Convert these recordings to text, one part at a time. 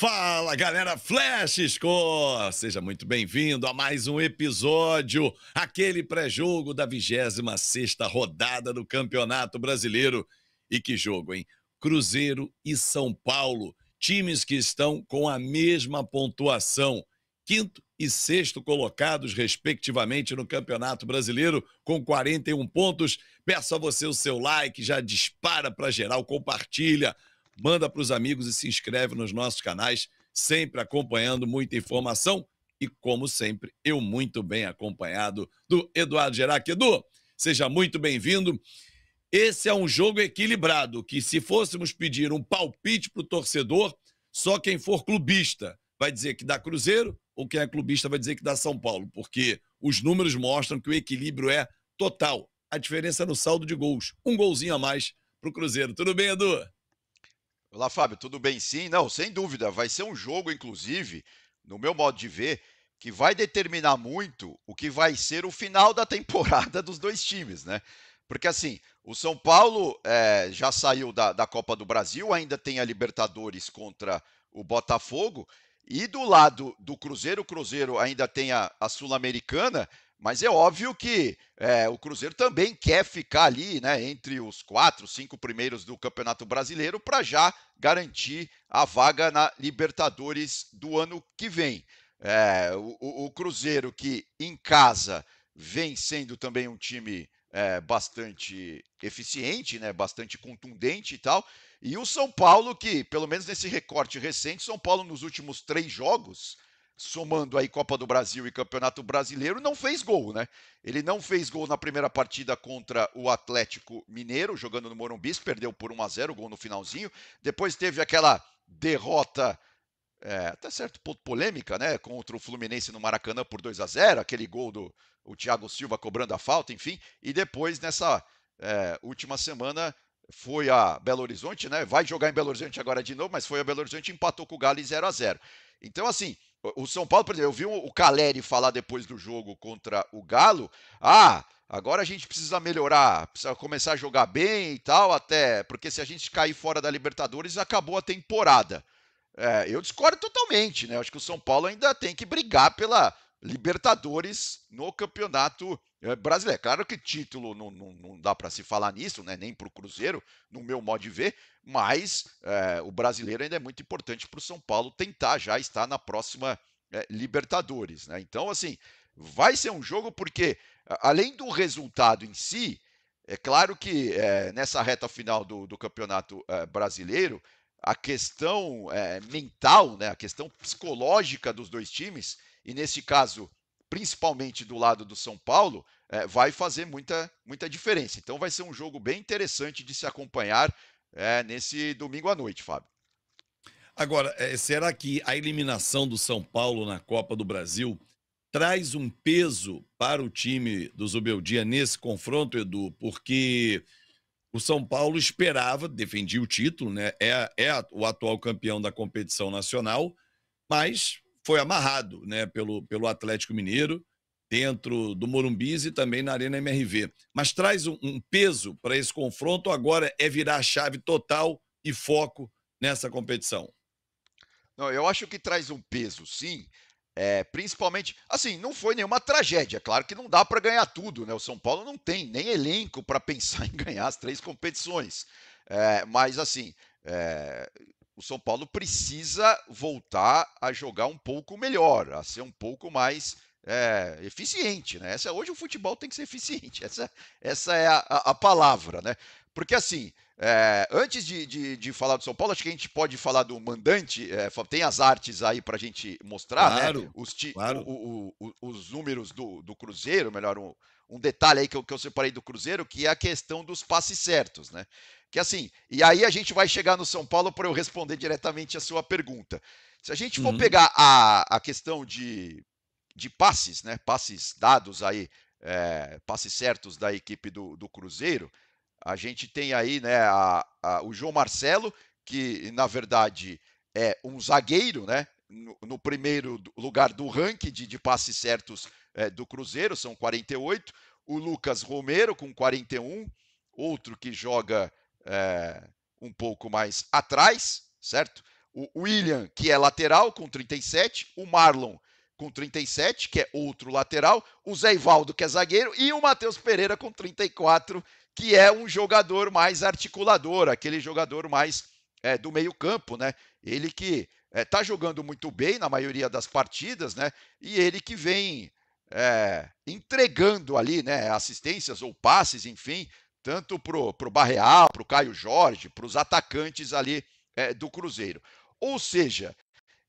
Fala galera Flash Score! Seja muito bem-vindo a mais um episódio, aquele pré-jogo da 26 rodada do Campeonato Brasileiro. E que jogo, hein? Cruzeiro e São Paulo, times que estão com a mesma pontuação, quinto e sexto colocados, respectivamente, no Campeonato Brasileiro, com 41 pontos. Peço a você o seu like, já dispara para geral, compartilha manda para os amigos e se inscreve nos nossos canais, sempre acompanhando muita informação e, como sempre, eu muito bem acompanhado do Eduardo Gerac. Edu, seja muito bem-vindo. Esse é um jogo equilibrado, que se fôssemos pedir um palpite para o torcedor, só quem for clubista vai dizer que dá Cruzeiro ou quem é clubista vai dizer que dá São Paulo, porque os números mostram que o equilíbrio é total. A diferença é no saldo de gols. Um golzinho a mais para o Cruzeiro. Tudo bem, Edu? Olá, Fábio, tudo bem? Sim, não, sem dúvida. Vai ser um jogo, inclusive, no meu modo de ver, que vai determinar muito o que vai ser o final da temporada dos dois times, né? Porque assim, o São Paulo é, já saiu da, da Copa do Brasil, ainda tem a Libertadores contra o Botafogo, e do lado do Cruzeiro, o Cruzeiro ainda tem a, a Sul-Americana, mas é óbvio que é, o Cruzeiro também quer ficar ali, né, entre os quatro, cinco primeiros do Campeonato Brasileiro para já garantir a vaga na Libertadores do ano que vem. É, o, o, Cruzeiro que em casa vem sendo também um time é, bastante eficiente, né, bastante contundente e tal. E o São Paulo que, pelo menos nesse recorte recente, São Paulo nos últimos três jogos somando aí Copa do Brasil e Campeonato Brasileiro, não fez gol, né? Ele não fez gol na primeira partida contra o Atlético Mineiro, jogando no Morumbi, perdeu por 1 a 0 gol no finalzinho. Depois teve aquela derrota é, até certo ponto polêmica, né, contra o Fluminense no Maracanã por 2 a 0, aquele gol do o Thiago Silva cobrando a falta, enfim, e depois nessa é, última semana foi a Belo Horizonte, né? Vai jogar em Belo Horizonte agora de novo, mas foi a Belo Horizonte e empatou com o Galo 0 a 0. Então assim, o São Paulo, por exemplo, eu vi o Caleri falar depois do jogo contra o Galo. Ah, agora a gente precisa melhorar, precisa começar a jogar bem e tal, até porque se a gente cair fora da Libertadores, acabou a temporada. É, eu discordo totalmente, né? Acho que o São Paulo ainda tem que brigar pela Libertadores no Campeonato eh, Brasileiro. Claro que título não, não, não dá para se falar nisso, né? nem para o Cruzeiro, no meu modo de ver, mas é, o brasileiro ainda é muito importante para o São Paulo tentar já estar na próxima é, Libertadores. Né? Então, assim, vai ser um jogo porque, além do resultado em si, é claro que é, nessa reta final do, do Campeonato Brasileiro, a questão mental, né? a questão psicológica dos dois times e nesse caso, principalmente do lado do São Paulo, é, vai fazer muita, muita diferença. Então vai ser um jogo bem interessante de se acompanhar é, nesse domingo à noite, Fábio. Agora, é, será que a eliminação do São Paulo na Copa do Brasil traz um peso para o time do Zubeldia nesse confronto, Edu? Porque o São Paulo esperava, defendia o título, né? é, é o atual campeão da competição nacional, mas foi amarrado né, pelo, pelo Atlético Mineiro dentro do Morumbis e também na Arena MRV. Mas traz um, um peso para esse confronto, agora é virar a chave total e foco nessa competição. Não, eu acho que traz um peso, sim. É, principalmente, assim, não foi nenhuma tragédia. Claro que não dá para ganhar tudo, né? O São Paulo não tem nem elenco para pensar em ganhar as três competições. É, mas, assim, é, o São Paulo precisa voltar a jogar um pouco melhor, a ser um pouco mais é, eficiente, né? Essa, hoje o futebol tem que ser eficiente, essa, essa é a, a palavra, né? Porque assim, é, antes de, de, de, falar do São Paulo, acho que a gente pode falar do mandante. É, tem as artes aí para a gente mostrar, né? claro, né? Os, claro. o, o, o, os números do, do Cruzeiro, melhor, um, um detalhe aí que eu, que eu separei do Cruzeiro, que é a questão dos passes certos, né? Que assim, e aí a gente vai chegar no São Paulo para eu responder diretamente a sua pergunta. Se a gente for uhum. pegar a, a questão de, de passes, né? Passes dados aí, é, passes certos da equipe do, do Cruzeiro a gente tem aí né, a, a, o João Marcelo, que na verdade é um zagueiro, né? No, no primeiro lugar do ranking de, de passes certos é, do Cruzeiro, são 48. O Lucas Romero com 41, outro que joga é, um pouco mais atrás, certo? O William, que é lateral, com 37. O Marlon, com 37, que é outro lateral, o Zé Ivaldo, que é zagueiro, e o Matheus Pereira com 34, que é um jogador mais articulador, aquele jogador mais é, do meio-campo, né? Ele que está é, tá jogando muito bem na maioria das partidas, né? E ele que vem é, entregando ali, né? Assistências ou passes, enfim, tanto pro pro Barreal, pro Caio Jorge, para os atacantes ali é, do Cruzeiro. Ou seja,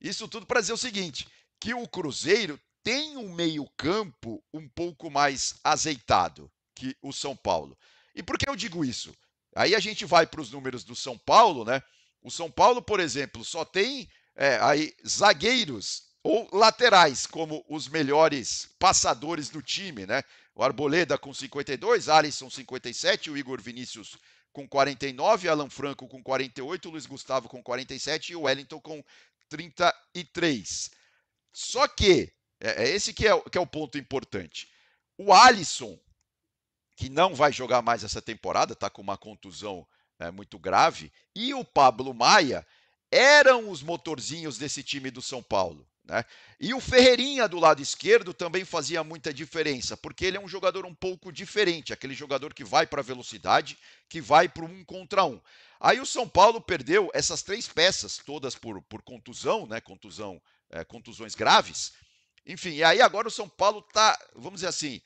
isso tudo para dizer o seguinte, que o Cruzeiro tem um meio-campo um pouco mais azeitado que o São Paulo. E por que eu digo isso? Aí a gente vai para os números do São Paulo, né? O São Paulo, por exemplo, só tem é, aí zagueiros ou laterais como os melhores passadores do time, né? O Arboleda com 52, Alisson 57, o Igor Vinícius com 49, Alan Franco com 48, Luiz Gustavo com 47 e o Wellington com 33. Só que, é, é esse que é, que é o ponto importante. O Alisson que não vai jogar mais essa temporada, está com uma contusão eh, muito grave, e o Pablo Maia eram os motorzinhos desse time do São Paulo. Né? E o Ferreirinha do lado esquerdo também fazia muita diferença, porque ele é um jogador um pouco diferente, aquele jogador que vai para a velocidade, que vai para um contra um. Aí o São Paulo perdeu essas três peças, todas por, por contusão, né? contusão é, contusões graves. Enfim, e aí agora o São Paulo está, vamos dizer assim,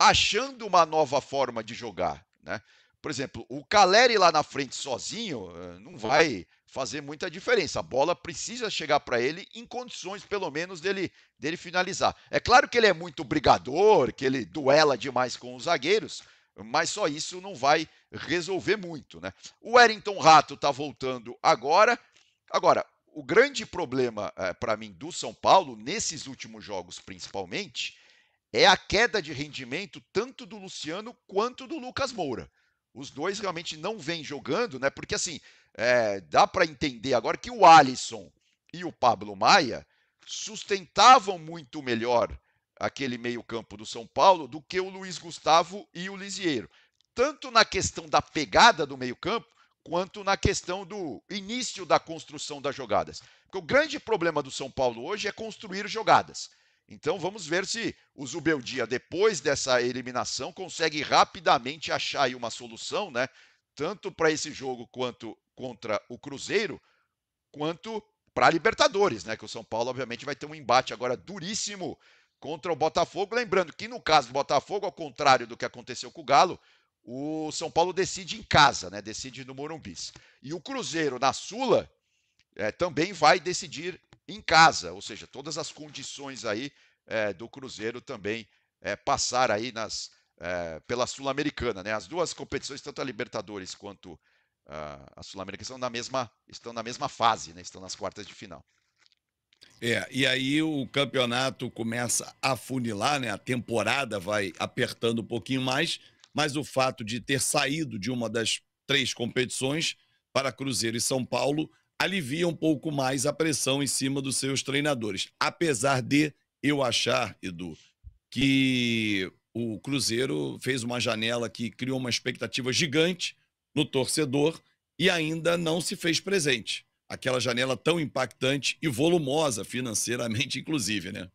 achando uma nova forma de jogar, né? Por exemplo, o Caleri lá na frente sozinho eh, não vai fazer muita diferença. A bola precisa chegar para ele em condições, pelo menos, dele, dele finalizar. É claro que ele é muito brigador, que ele duela demais com os zagueiros, mas só isso não vai resolver muito, né? O Wellington Rato está voltando agora. Agora, o grande problema é, eh, para mim do São Paulo, nesses últimos jogos principalmente, é a queda de rendimento tanto do Luciano quanto do Lucas Moura. Os dois realmente não vêm jogando, né? Porque assim, é, dá para entender agora que o Alisson e o Pablo Maia sustentavam muito melhor aquele meio-campo do São Paulo do que o Luiz Gustavo e o Lisieiro, tanto na questão da pegada do meio-campo quanto na questão do início da construção das jogadas. Porque o grande problema do São Paulo hoje é construir jogadas. Então vamos ver se o Zubeldia, depois dessa eliminação, consegue rapidamente achar aí uma solução, né? Tanto para esse jogo quanto contra o Cruzeiro, quanto para a Libertadores, né? Que o São Paulo, obviamente, vai ter um embate agora duríssimo contra o Botafogo. Lembrando que, no caso do Botafogo, ao contrário do que aconteceu com o Galo, o São Paulo decide em casa, né? Decide no Morumbi. E o Cruzeiro, na Sula, é, também vai decidir em casa, ou seja, todas as condições aí é, do Cruzeiro também é, passar aí nas, é, pela Sul-Americana, né? As duas competições, tanto a Libertadores quanto ah, a, a Sul-Americana, estão na mesma estão na mesma fase, né? Estão nas quartas de final. É, e aí o campeonato começa a funilar, né? A temporada vai apertando um pouquinho mais, mas o fato de ter saído de uma das três competições para Cruzeiro e São Paulo alivia um pouco mais a pressão em cima dos seus treinadores. Apesar de eu achar, Edu, que o Cruzeiro fez uma janela que criou uma expectativa gigante no torcedor e ainda não se fez presente. Aquela janela tão impactante e volumosa financeiramente, inclusive, né?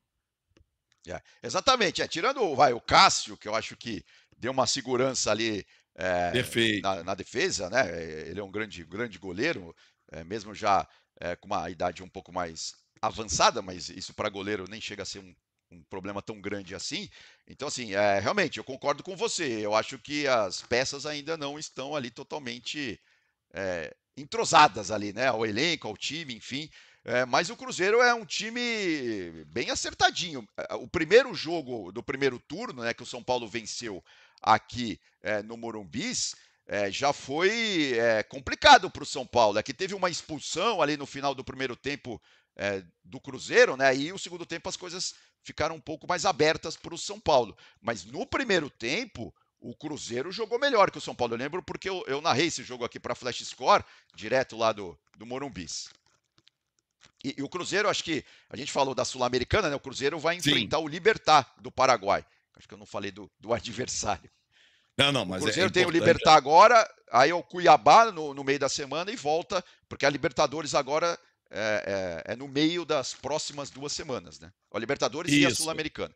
É, exatamente. É, tirando vai, o Cássio, que eu acho que deu uma segurança ali é, na, na, defesa, né? Ele é um grande, grande goleiro, é, mesmo já é, com uma idade um pouco mais avançada, mas isso para goleiro nem chega a ser um, um, problema tão grande assim. Então, assim, é, realmente, eu concordo com você. Eu acho que as peças ainda não estão ali totalmente é, entrosadas ali, né? Ao elenco, ao time, enfim. É, mas o Cruzeiro é um time bem acertadinho. O primeiro jogo do primeiro turno, né, que o São Paulo venceu aqui é, no Morumbis, é, já foi é, complicado para o São Paulo. É que teve uma expulsão ali no final do primeiro tempo é, do Cruzeiro, né? E o segundo tempo as coisas ficaram um pouco mais abertas para o São Paulo. Mas no primeiro tempo, o Cruzeiro jogou melhor que o São Paulo. Eu lembro porque eu, eu narrei esse jogo aqui para Flash Score, direto lá do, do Morumbis. E, e, o Cruzeiro, acho que a gente falou da Sul-Americana, né? O Cruzeiro vai enfrentar Sim. o Libertar do Paraguai. Acho que eu não falei do, do adversário. Não, não, mas o é Cruzeiro é tem o Libertar agora, aí é o Cuiabá no, no, meio da semana e volta, porque a Libertadores agora é, é, é no meio das próximas duas semanas, né? A Libertadores Isso. e a Sul-Americana.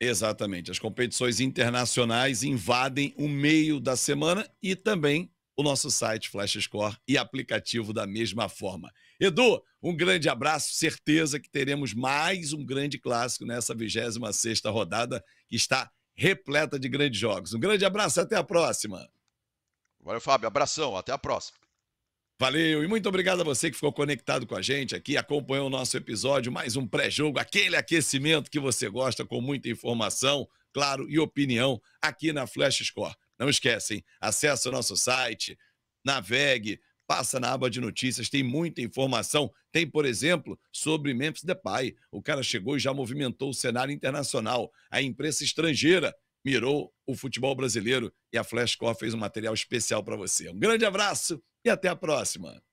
Exatamente. As competições internacionais invadem o meio da semana e também o nosso site Flash Score e aplicativo da mesma forma. Edu, um grande abraço, certeza que teremos mais um grande clássico nessa 26 sexta rodada que está repleta de grandes jogos. Um grande abraço, até a próxima. Valeu, Fábio. Abração, até a próxima. Valeu e muito obrigado a você que ficou conectado com a gente aqui, acompanhou o nosso episódio, mais um pré-jogo, aquele aquecimento que você gosta com muita informação, claro, e opinião aqui na Flash Score. Não esquecem, acesse o nosso site, navegue, passa na aba de notícias, tem muita informação. Tem, por exemplo, sobre Memphis Depay. O cara chegou e já movimentou o cenário internacional. A imprensa estrangeira mirou o futebol brasileiro e a Core fez um material especial para você. Um grande abraço e até a próxima.